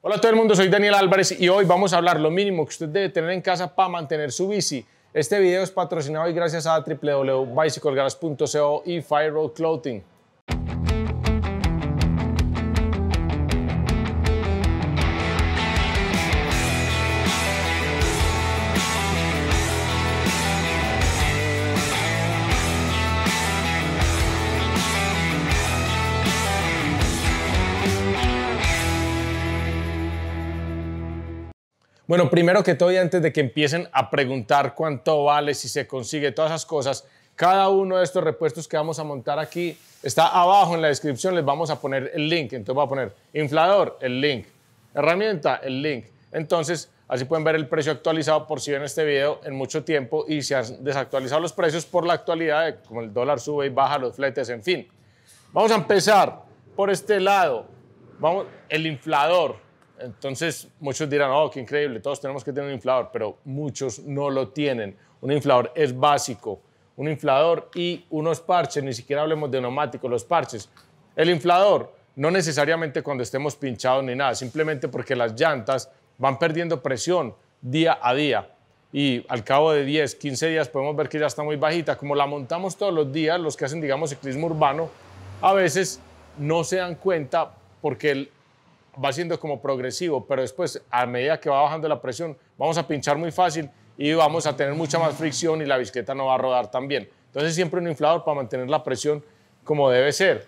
Hola a todo el mundo, soy Daniel Álvarez y hoy vamos a hablar lo mínimo que usted debe tener en casa para mantener su bici. Este video es patrocinado y gracias a www.bicyclegaras.co y Fire Road Clothing. Bueno, primero que todo y antes de que empiecen a preguntar cuánto vale, si se consigue, todas esas cosas, cada uno de estos repuestos que vamos a montar aquí está abajo en la descripción, les vamos a poner el link. Entonces va a poner inflador, el link, herramienta, el link. Entonces, así pueden ver el precio actualizado por si ven este video en mucho tiempo y se han desactualizado los precios por la actualidad, como el dólar sube y baja, los fletes, en fin. Vamos a empezar por este lado. Vamos, el inflador. Entonces, muchos dirán, oh, qué increíble, todos tenemos que tener un inflador, pero muchos no lo tienen. Un inflador es básico. Un inflador y unos parches, ni siquiera hablemos de neumáticos, los parches. El inflador, no necesariamente cuando estemos pinchados ni nada, simplemente porque las llantas van perdiendo presión día a día. Y al cabo de 10, 15 días podemos ver que ya está muy bajita. Como la montamos todos los días, los que hacen, digamos, ciclismo urbano, a veces no se dan cuenta porque el, va siendo como progresivo, pero después, a medida que va bajando la presión, vamos a pinchar muy fácil y vamos a tener mucha más fricción y la bicicleta no va a rodar tan bien. Entonces, siempre un inflador para mantener la presión como debe ser.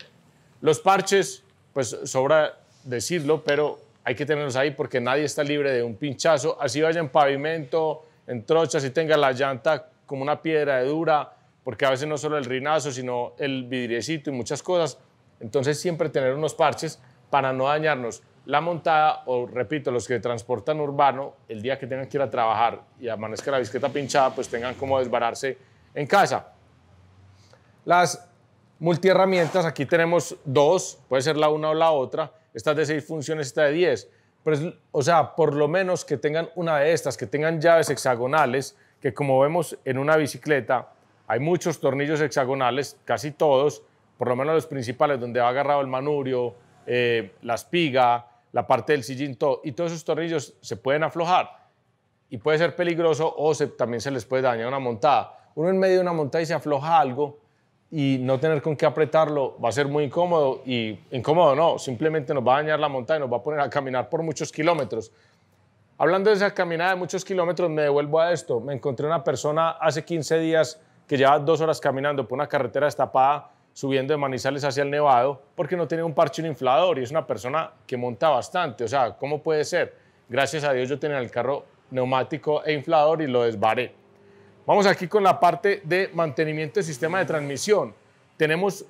Los parches, pues sobra decirlo, pero hay que tenerlos ahí porque nadie está libre de un pinchazo. Así vaya en pavimento, en trochas, y tenga la llanta como una piedra de dura, porque a veces no solo el rinazo, sino el vidriecito y muchas cosas. Entonces siempre tener unos parches para no dañarnos la montada, o repito, los que transportan urbano, el día que tengan que ir a trabajar y amanezca la bicicleta pinchada, pues tengan como desbararse en casa. Las multiherramientas, aquí tenemos dos, puede ser la una o la otra, esta de seis funciones, esta de diez. pero o sea, por lo menos que tengan una de estas, que tengan llaves hexagonales, que como vemos en una bicicleta hay muchos tornillos hexagonales, casi todos, por lo menos los principales, donde va agarrado el manubrio, eh, la espiga, la parte del sillín y todos esos tornillos se pueden aflojar y puede ser peligroso o se, también se les puede dañar una montada. Uno en medio de una montada y se afloja algo y no tener con qué apretarlo va a ser muy incómodo y incómodo no, simplemente nos va a dañar la montada y nos va a poner a caminar por muchos kilómetros. Hablando de esa caminada de muchos kilómetros, me devuelvo a esto. Me encontré una persona hace 15 días que llevaba dos horas caminando por una carretera destapada subiendo de Manizales hacia el Nevado porque no tenía un parche, un inflador y es una persona que monta bastante. O sea, ¿cómo puede ser? Gracias a Dios yo tenía el carro neumático e inflador y lo desbaré. Vamos aquí con la parte de mantenimiento del sistema de transmisión. Tenemos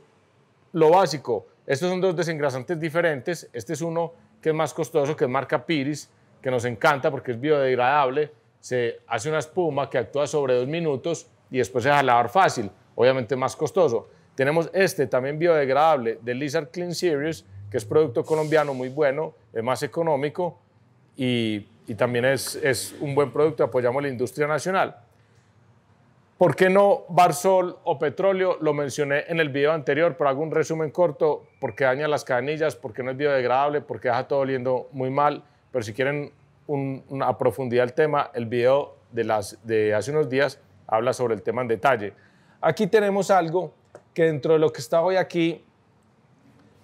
lo básico. Estos son dos desengrasantes diferentes. Este es uno que es más costoso, que es marca Piris, que nos encanta porque es biodegradable. Se hace una espuma que actúa sobre dos minutos y después se deja lavar fácil. Obviamente más costoso. Tenemos este también biodegradable de Lizard Clean Series, que es producto colombiano muy bueno, es más económico y, también es, es, un buen producto, apoyamos la industria nacional. ¿Por qué no Barsol o petróleo? Lo mencioné en el video anterior, pero hago un resumen corto porque daña las canillas, porque no es biodegradable, porque deja todo oliendo muy mal. Pero si quieren una, profundidad el tema, el video de, las, de hace unos días habla sobre el tema en detalle. Aquí tenemos algo que dentro de lo que está hoy aquí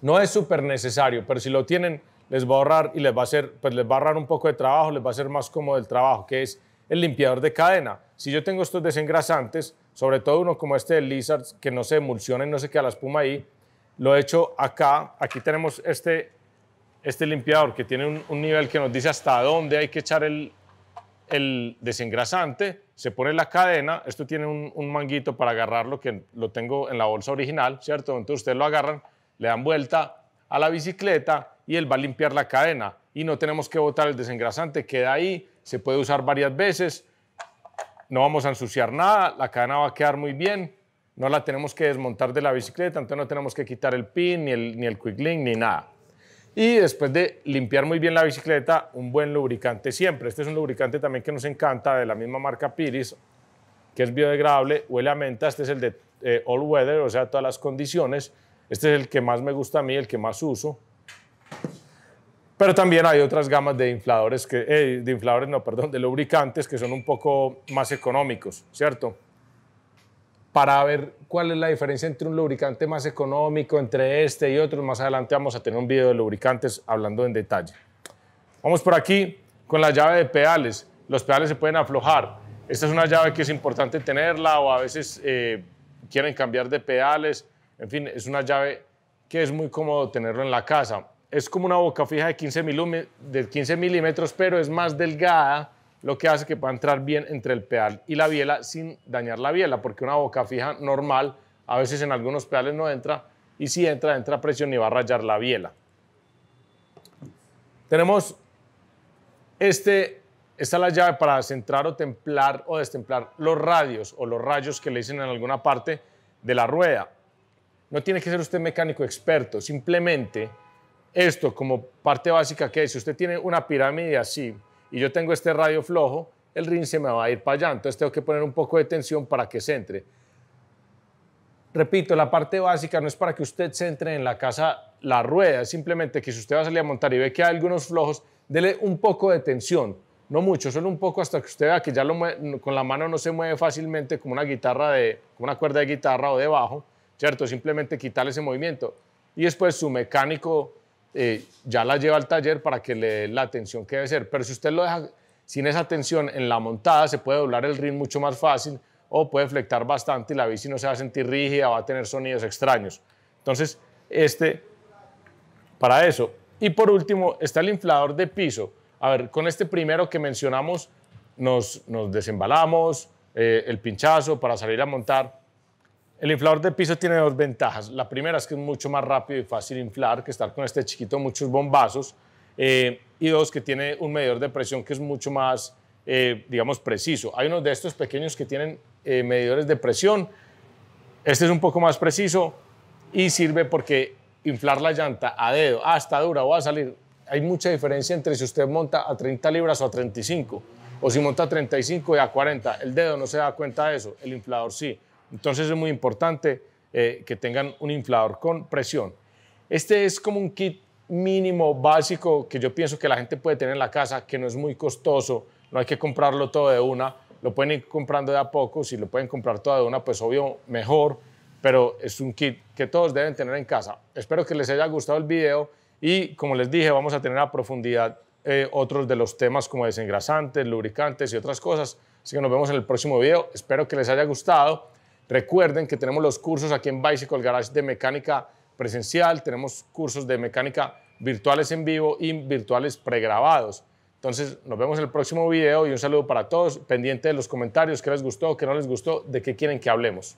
no es súper necesario, pero si lo tienen les va a ahorrar y les va a hacer, pues les va ahorrar un poco de trabajo, les va a ser más cómodo el trabajo, que es el limpiador de cadena. Si yo tengo estos desengrasantes, sobre todo uno como este de Lizard, que no se emulsiona y no se queda la espuma ahí, lo he hecho acá. Aquí tenemos este, este limpiador que tiene un, un nivel que nos dice hasta dónde hay que echar el, el desengrasante, se pone la cadena, esto tiene un, manguito para agarrarlo que lo tengo en la bolsa original, ¿cierto? Entonces ustedes lo agarran, le dan vuelta a la bicicleta y él va a limpiar la cadena y no tenemos que botar el desengrasante, queda ahí, se puede usar varias veces, no vamos a ensuciar nada, la cadena va a quedar muy bien, no la tenemos que desmontar de la bicicleta, entonces no tenemos que quitar el pin, ni el, ni el quick link, ni nada. Y después de limpiar muy bien la bicicleta, un buen lubricante siempre. Este es un lubricante también que nos encanta, de la misma marca Piris, que es biodegradable, huele a menta. Este es el de eh, All Weather, o sea, todas las condiciones. Este es el que más me gusta a mí, el que más uso. Pero también hay otras gamas de infladores, que, eh, de infladores, no, perdón, de lubricantes que son un poco más económicos, ¿cierto? para ver cuál es la diferencia entre un lubricante más económico, entre este y otro Más adelante vamos a tener un video de lubricantes hablando en detalle. Vamos por aquí con la llave de pedales. Los pedales se pueden aflojar. Esta es una llave que es importante tenerla o a veces eh, quieren cambiar de pedales. En fin, es una llave que es muy cómodo tenerlo en la casa. Es como una boca fija de 15 milímetros, pero es más delgada lo que hace que pueda entrar bien entre el pedal y la biela sin dañar la biela, porque una boca fija normal a veces en algunos pedales no entra y si entra, entra a presión y va a rayar la biela. Tenemos este, esta la llave para centrar o templar o destemplar los radios o los rayos que le dicen en alguna parte de la rueda. No tiene que ser usted mecánico experto, simplemente esto como parte básica que es, si usted tiene una pirámide así, y yo tengo este radio flojo, el rin se me va a ir para allá. Entonces tengo que poner un poco de tensión para que se entre. Repito, la parte básica no es para que usted se entre en la casa la rueda, simplemente que si usted va a salir a montar y ve que hay algunos flojos, dele un poco de tensión, no mucho, solo un poco hasta que usted vea que ya lo con la mano no se mueve fácilmente como una guitarra de, como una cuerda de guitarra o de bajo, ¿cierto? Simplemente quitarle ese movimiento. Y después su mecánico eh, ya la lleva al taller para que le dé la atención que debe ser. Pero si usted lo deja sin esa atención en la montada, se puede doblar el ring mucho más fácil o puede flectar bastante y la bici no se va a sentir rígida, va a tener sonidos extraños. Entonces, este para eso. Y por último, está el inflador de piso. A ver, con este primero que mencionamos, nos, nos desembalamos, eh, el pinchazo para salir a montar. El inflador de piso tiene dos ventajas. La primera es que es mucho más rápido y fácil inflar que estar con este chiquito muchos bombazos. Eh, y dos, que tiene un medidor de presión que es mucho más, eh, digamos, preciso. Hay unos de estos pequeños que tienen eh, medidores de presión. Este es un poco más preciso y sirve porque inflar la llanta a dedo, hasta dura o va a salir. Hay mucha diferencia entre si usted monta a 30 libras o a 35, o si monta a 35 y a 40. El dedo no se da cuenta de eso, el inflador sí. Entonces es muy importante eh, que tengan un inflador con presión. Este es como un kit mínimo básico que yo pienso que la gente puede tener en la casa, que no es muy costoso, no hay que comprarlo todo de una, lo pueden ir comprando de a poco, si lo pueden comprar todo de una, pues obvio mejor, pero es un kit que todos deben tener en casa. Espero que les haya gustado el video y como les dije, vamos a tener a profundidad eh, otros de los temas como desengrasantes, lubricantes y otras cosas. Así que nos vemos en el próximo video. Espero que les haya gustado. Recuerden que tenemos los cursos aquí en Bicycle Garage de mecánica presencial, tenemos cursos de mecánica virtuales en vivo y virtuales pregrabados. Entonces, nos vemos en el próximo video y un saludo para todos, pendiente de los comentarios, qué les gustó, qué no les gustó, de qué quieren que hablemos.